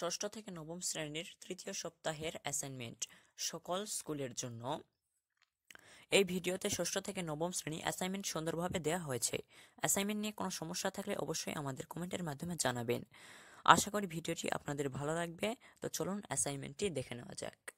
ষষ্ঠ থেকে নবম শ্রেণীর তৃতীয় সপ্তাহের অ্যাসাইনমেন্ট সকল স্কুলের জন্য এই ভিডিওতে ষষ্ঠ থেকে নবম শ্রেণী অ্যাসাইনমেন্ট সুন্দরভাবে দেওয়া হয়েছে অ্যাসাইনমেন্ট নিয়ে কোনো সমস্যা থাকলে অবশ্যই আমাদের কমেন্টের মাধ্যমে জানাবেন আশা করি ভিডিওটি আপনাদের ভালো লাগবে তো চলুন অ্যাসাইনমেন্টটি দেখে নেওয়া যাক